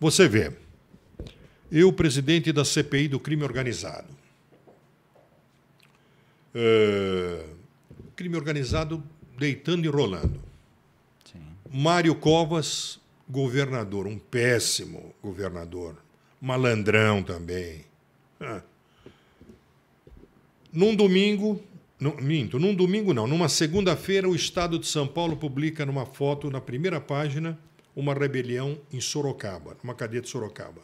Você vê, eu, presidente da CPI do crime organizado. É, crime organizado deitando e rolando. Sim. Mário Covas, governador, um péssimo governador, malandrão também. Ah. Num domingo, minto, num domingo não, numa segunda-feira, o Estado de São Paulo publica numa foto na primeira página uma rebelião em Sorocaba, uma cadeia de Sorocaba.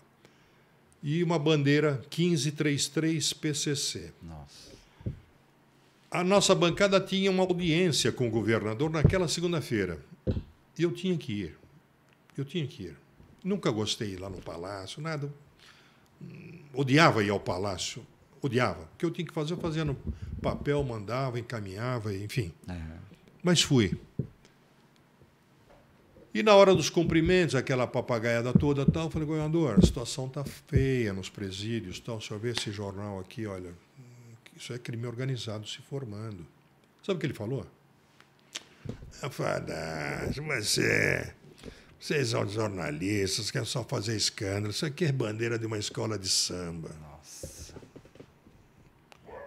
E uma bandeira 1533 PCC. Nossa. A nossa bancada tinha uma audiência com o governador naquela segunda-feira. E eu tinha que ir. Eu tinha que ir. Nunca gostei lá no palácio, nada. Hum, odiava ir ao palácio. Odiava. O que eu tinha que fazer, eu fazia no papel, mandava, encaminhava, enfim. Mas fui. E na hora dos cumprimentos, aquela papagaiada toda tal, eu falei, governador, a situação está feia nos presídios, tal, deixa eu ver esse jornal aqui, olha, isso é crime organizado se formando. Sabe o que ele falou? Afadas, mas é. Vocês são jornalistas, querem só fazer escândalo. Isso aqui é bandeira de uma escola de samba. Nossa.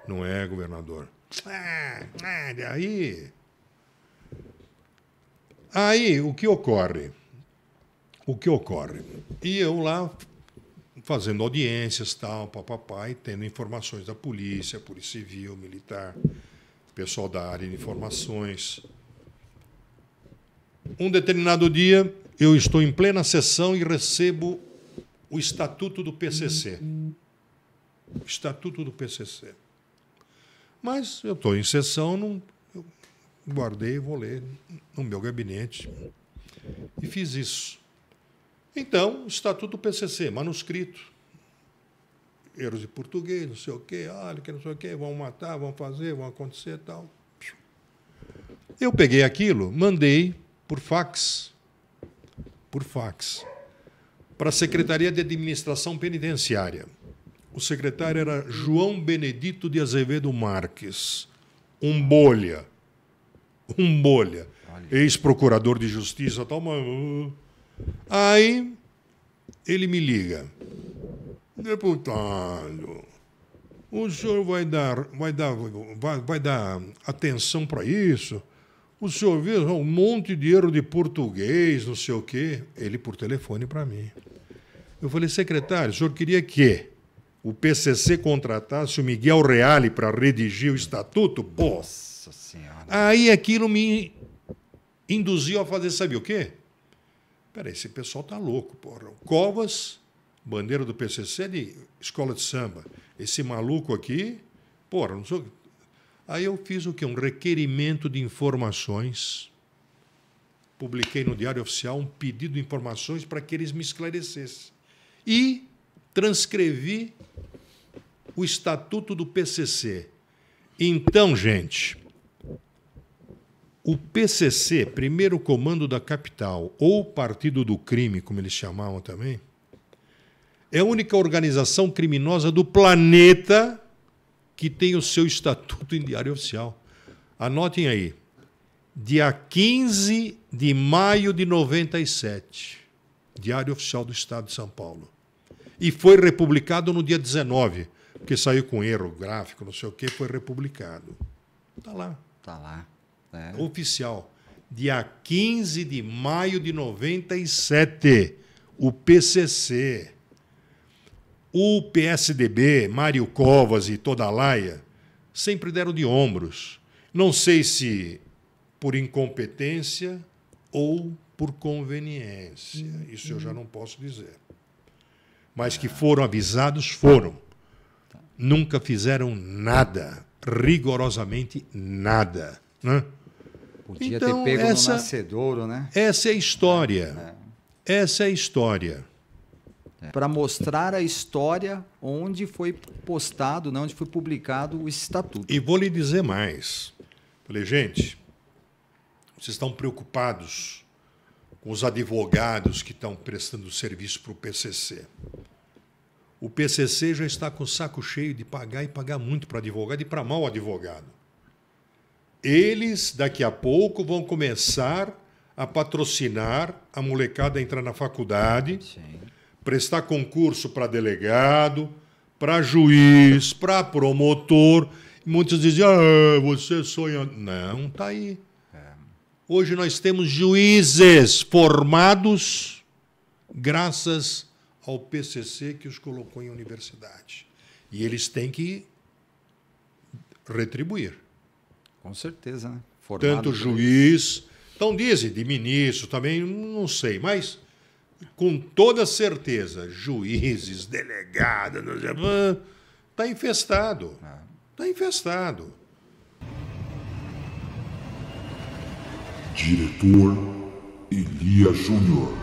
Não é, governador? Ah, ah, Aí, o que ocorre? O que ocorre? E eu lá fazendo audiências, tal, papapá, e tendo informações da polícia, polícia civil, militar, pessoal da área de informações. Um determinado dia, eu estou em plena sessão e recebo o estatuto do PCC. Estatuto do PCC. Mas eu estou em sessão, não, eu guardei e vou ler no meu gabinete. E fiz isso. Então, Estatuto do PCC, manuscrito. Erros de português, não sei o quê, olha que não sei o quê, vão matar, vão fazer, vão acontecer e tal. Eu peguei aquilo, mandei por fax, por fax, para a Secretaria de Administração Penitenciária. O secretário era João Benedito de Azevedo Marques, um bolha um bolha, ex-procurador de justiça, tal, mas... Uh. Aí ele me liga. Deputado, o senhor vai dar, vai dar, vai, vai dar atenção para isso? O senhor vê é um monte de erro de português, não sei o quê. Ele por telefone para mim. Eu falei, secretário, o senhor queria que o PCC contratasse o Miguel Reale para redigir o estatuto? Pô, nossa Senhora. Aí aquilo me induziu a fazer, sabe o quê? Peraí, esse pessoal tá louco, porra. Covas, bandeira do PCC de escola de samba. Esse maluco aqui, porra, não sou. Aí eu fiz o quê? Um requerimento de informações. Publiquei no Diário Oficial um pedido de informações para que eles me esclarecessem. E transcrevi o estatuto do PCC. Então, gente, o PCC, primeiro comando da capital, ou Partido do Crime, como eles chamavam também, é a única organização criminosa do planeta que tem o seu estatuto em diário oficial. Anotem aí. Dia 15 de maio de 97, Diário Oficial do Estado de São Paulo. E foi republicado no dia 19, porque saiu com erro gráfico, não sei o quê, foi republicado. Tá lá. Tá lá. É. Oficial. Dia 15 de maio de 97, o PCC, o PSDB, Mário Covas e toda a laia, sempre deram de ombros. Não sei se por incompetência ou por conveniência. Uhum. Isso eu já não posso dizer. Mas que foram avisados, foram. Tá. Nunca fizeram nada, rigorosamente nada. Né? Podia então, ter pego essa, no nascedouro, né? Essa é a história. É, é. Essa é a história. É. Para mostrar a história onde foi postado, não, né, onde foi publicado o estatuto. E vou lhe dizer mais. Falei, gente, vocês estão preocupados com os advogados que estão prestando serviço para o PCC. O PCC já está com o saco cheio de pagar e pagar muito para advogado e para mal advogado. Eles, daqui a pouco, vão começar a patrocinar a molecada a entrar na faculdade, Sim. prestar concurso para delegado, para juiz, para promotor. Muitos diziam, ah, você sonha. Não, tá aí. É. Hoje nós temos juízes formados graças ao PCC que os colocou em universidade. E eles têm que retribuir. Com certeza, né? Formado Tanto juiz. Então dizem, de ministro também, não sei, mas com toda certeza, juízes, delegados, no Japão, está infestado. Está é. infestado. Diretor Elia Júnior.